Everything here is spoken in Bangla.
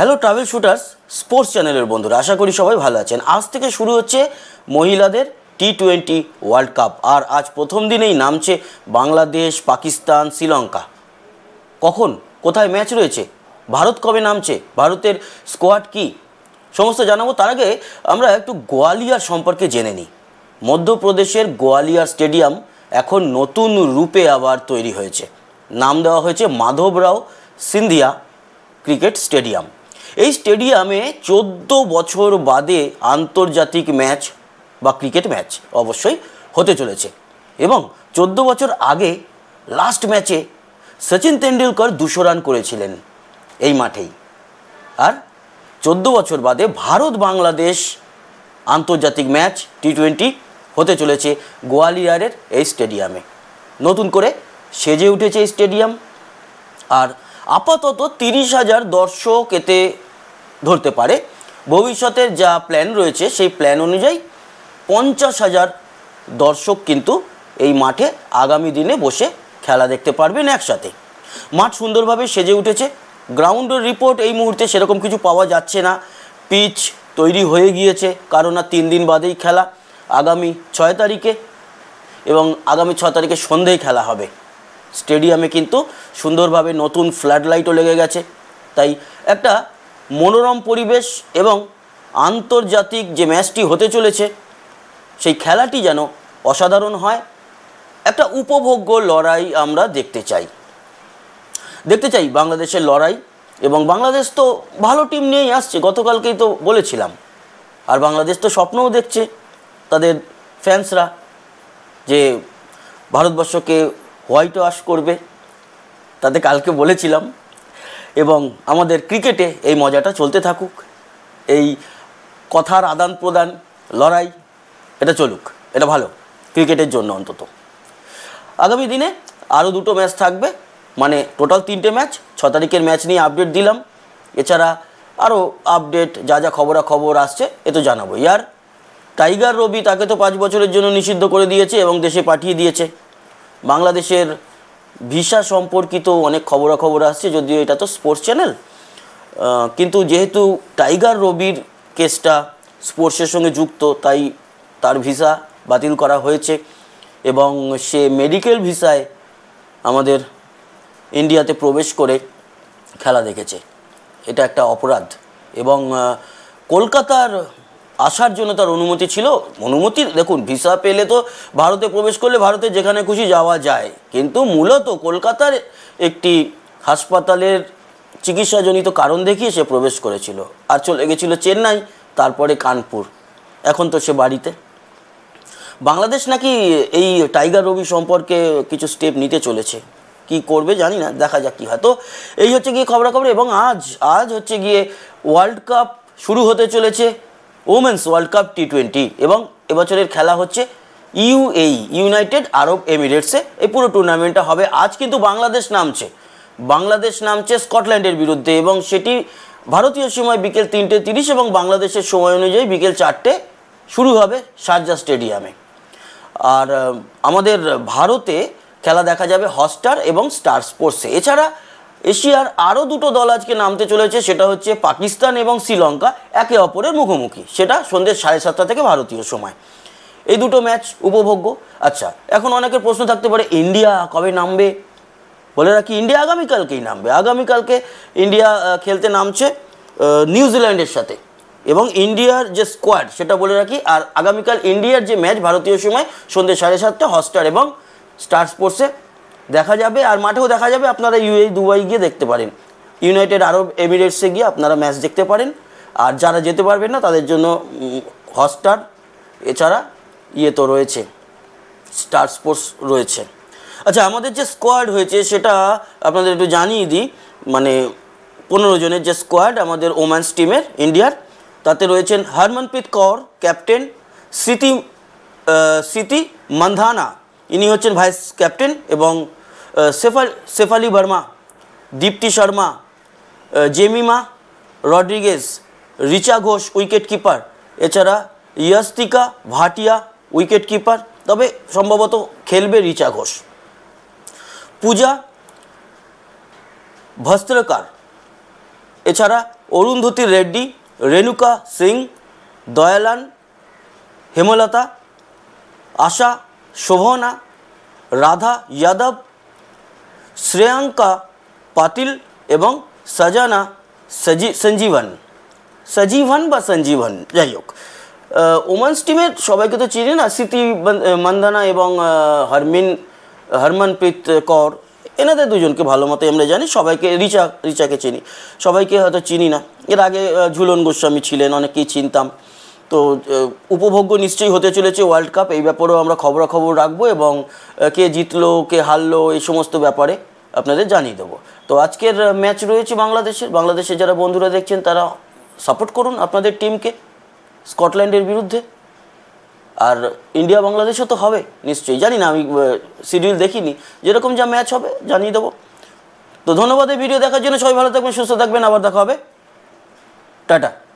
হ্যালো ট্রাভেল শুটার্স স্পোর্টস চ্যানেলের বন্ধুরা আশা করি সবাই ভালো আছেন আজ থেকে শুরু হচ্ছে মহিলাদের টি টোয়েন্টি ওয়ার্ল্ড কাপ আর আজ প্রথম দিনেই নামছে বাংলাদেশ পাকিস্তান শ্রীলঙ্কা কখন কোথায় ম্যাচ রয়েছে ভারত কবে নামছে ভারতের স্কোয়াড কি সমস্ত জানাবো তার আগে আমরা একটু গোয়ালিয়ার সম্পর্কে জেনে নিই মধ্যপ্রদেশের গোয়ালিয়ার স্টেডিয়াম এখন নতুন রূপে আবার তৈরি হয়েছে নাম দেওয়া হয়েছে মাধবরাও সিন্ধিয়া ক্রিকেট স্টেডিয়াম এই স্টেডিয়ামে চোদ্দ বছর বাদে আন্তর্জাতিক ম্যাচ বা ক্রিকেট ম্যাচ অবশ্যই হতে চলেছে এবং চোদ্দ বছর আগে লাস্ট ম্যাচে সচিন তেন্ডুলকর দুশো রান করেছিলেন এই মাঠেই আর চোদ্দ বছর বাদে ভারত বাংলাদেশ আন্তর্জাতিক ম্যাচ টি টোয়েন্টি হতে চলেছে গোয়ালিয়ারের এই স্টেডিয়ামে নতুন করে সেজে উঠেছে স্টেডিয়াম আর আপাতত তিরিশ হাজার দর্শক এতে ধরতে পারে ভবিষ্যতের যা প্ল্যান রয়েছে সেই প্ল্যান অনুযায়ী পঞ্চাশ হাজার দর্শক কিন্তু এই মাঠে আগামী দিনে বসে খেলা দেখতে পারবেন একসাথে মাঠ সুন্দরভাবে সেজে উঠেছে গ্রাউন্ডের রিপোর্ট এই মুহূর্তে সেরকম কিছু পাওয়া যাচ্ছে না পিচ তৈরি হয়ে গিয়েছে কারণ আর তিন দিন বাদেই খেলা আগামী ছয় তারিখে এবং আগামী ছ তারিখে সন্ধেয় খেলা হবে স্টেডিয়ামে কিন্তু সুন্দরভাবে নতুন ফ্ল্যাড লাইটও লেগে গেছে তাই একটা মনোরম পরিবেশ এবং আন্তর্জাতিক যে ম্যাচটি হতে চলেছে সেই খেলাটি যেন অসাধারণ হয় একটা উপভোগ্য লড়াই আমরা দেখতে চাই দেখতে চাই বাংলাদেশের লড়াই এবং বাংলাদেশ তো ভালো টিম নিয়েই আসছে গতকালকেই তো বলেছিলাম আর বাংলাদেশ তো স্বপ্নও দেখছে তাদের ফ্যান্সরা যে ভারতবর্ষকে হোয়াইট ওয়াশ করবে তাতে কালকে বলেছিলাম এবং আমাদের ক্রিকেটে এই মজাটা চলতে থাকুক এই কথার আদান প্রদান লড়াই এটা চলুক এটা ভালো ক্রিকেটের জন্য অন্তত আগামী দিনে আরও দুটো ম্যাচ থাকবে মানে টোটাল তিনটে ম্যাচ ছ তারিখের ম্যাচ নিয়ে আপডেট দিলাম এছাড়া আরও আপডেট যা যা খবরাখবর আসছে এ তো জানাবো আর টাইগার রবি তাকে তো পাঁচ বছরের জন্য নিষিদ্ধ করে দিয়েছে এবং দেশে পাঠিয়ে দিয়েছে বাংলাদেশের ভিসা সম্পর্কিত অনেক খবরাখবর আসছে যদিও এটা তো স্পোর্টস চ্যানেল কিন্তু যেহেতু টাইগার রবির কেসটা স্পোর্টসের সঙ্গে যুক্ত তাই তার ভিসা বাতিল করা হয়েছে এবং সে মেডিকেল ভিসায় আমাদের ইন্ডিয়াতে প্রবেশ করে খেলা দেখেছে এটা একটা অপরাধ এবং কলকাতার আসার জন্য তার অনুমতি ছিল অনুমতি দেখুন ভিসা পেলে তো ভারতে প্রবেশ করলে ভারতে যেখানে খুশি যাওয়া যায় কিন্তু মূলত কলকাতার একটি হাসপাতালের চিকিৎসাজনিত কারণ দেখিয়ে সে প্রবেশ করেছিল আর চলে গেছিল চেন্নাই তারপরে কানপুর এখন তো সে বাড়িতে বাংলাদেশ নাকি এই টাইগার রবি সম্পর্কে কিছু স্টেপ নিতে চলেছে কি করবে জানি না দেখা যাক কী হয় তো এই হচ্ছে গিয়ে খবরাখবর এবং আজ আজ হচ্ছে গিয়ে ওয়ার্ল্ড কাপ শুরু হতে চলেছে women's world cup T twenty এবং এবছরের খেলা হচ্ছে ইউএই ইউনাইটেড আরব এমিরেটসে এই পুরো টুর্নামেন্টটা হবে আজ কিন্তু বাংলাদেশ নামছে বাংলাদেশ নামছে স্কটল্যান্ডের বিরুদ্ধে এবং সেটি ভারতীয় সময় বিকেল তিনটে তিরিশ এবং বাংলাদেশের সময় অনুযায়ী বিকেল চারটে শুরু হবে সারজা স্টেডিয়ামে আর আমাদের ভারতে খেলা দেখা যাবে হটস্টার এবং স্টার স্পোর্টসে এছাড়া এশিয়ার আরও দুটো দল আজকে নামতে চলেছে সেটা হচ্ছে পাকিস্তান এবং শ্রীলঙ্কা একে অপরের মুখোমুখি সেটা সন্ধ্যে সাড়ে সাতটা থেকে ভারতীয় সময় এই দুটো ম্যাচ উপভোগ্য আচ্ছা এখন অনেকের প্রশ্ন থাকতে পারে ইন্ডিয়া কবে নামবে বলে রাখি ইন্ডিয়া আগামীকালকেই নামবে আগামীকালকে ইন্ডিয়া খেলতে নামছে নিউজিল্যান্ডের সাথে এবং ইন্ডিয়ার যে স্কোয়াড সেটা বলে রাখি আর আগামীকাল ইন্ডিয়ার যে ম্যাচ ভারতীয় সময় সন্ধ্যে সাড়ে সাতটা হটস্টার এবং স্টার স্পোর্টসে দেখা যাবে আর মাঠেও দেখা যাবে আপনারা ইউএ দুবাই গিয়ে দেখতে পারেন ইউনাইটেড আরব এমিরেটসে গিয়ে আপনারা ম্যাচ দেখতে পারেন আর যারা যেতে পারবেন না তাদের জন্য হটস্টার এছাড়া ইয়ে তো রয়েছে স্টার স্পোর্টস রয়েছে আচ্ছা আমাদের যে স্কোয়াড হয়েছে সেটা আপনাদের একটু জানিয়ে দিই মানে পনেরো জনের যে স্কোয়াড আমাদের ওম্যান্স টিমের ইন্ডিয়ার তাতে রয়েছেন হরমনপ্রীত কৌর ক্যাপ্টেন স্মৃতি স্মৃতি মান্ধানা ইনি হচ্ছেন ভাইস ক্যাপ্টেন এবং সেফাল সেফালি ভার্মা দীপ্তি শর্মা জেমিমা রড্রিগেস রিচা ঘোষ উইকেট কিপার এছাড়া ইয়াস্তিকা ভাটিয়া উইকেট কিপার তবে সম্ভবত খেলবে রিচা ঘোষ পূজা ভস্ত্রকার এছাড়া অরুন্ধতী রেড্ডি রেণুকা সিং দয়ালান হেমলতা আশা শোভনা রাধা যাদব শ্রেয়াঙ্কা পাতিল এবং সাজানা সজি সঞ্জীবন সজীবন বা সঞ্জীবন যাই হোক ওমেন্স টিমের সবাইকে তো চিনি না স্মৃতি মান্দানা এবং হরমিন হরমনপ্রীত কর এনাদের দুজনকে ভালো মতো আমরা জানি সবাইকে রিচা রিচাকে চিনি সবাইকে হয়তো চিনি না এর আগে ঝুলন গোস্বামী ছিলেন অনেকেই চিনতাম তো উপভোগ্য নিশ্চয়ই হতে চলেছে ওয়ার্ল্ড কাপ এই ব্যাপারেও আমরা খবরাখবর রাখবো এবং কে জিতলো কে হারলো এই সমস্ত ব্যাপারে আপনাদের জানিয়ে দেবো তো আজকের ম্যাচ রয়েছে বাংলাদেশের বাংলাদেশে যারা বন্ধুরা দেখছেন তারা সাপোর্ট করুন আপনাদের টিমকে স্কটল্যান্ডের বিরুদ্ধে আর ইন্ডিয়া বাংলাদেশও তো হবে নিশ্চয়ই জানি না আমি শিডিউল দেখিনি যেরকম যা ম্যাচ হবে জানিয়ে দেবো তো ধন্যবাদ এই ভিডিও দেখার জন্য সবাই ভালো থাকবেন সুস্থ থাকবেন আবার দেখা হবে টাটা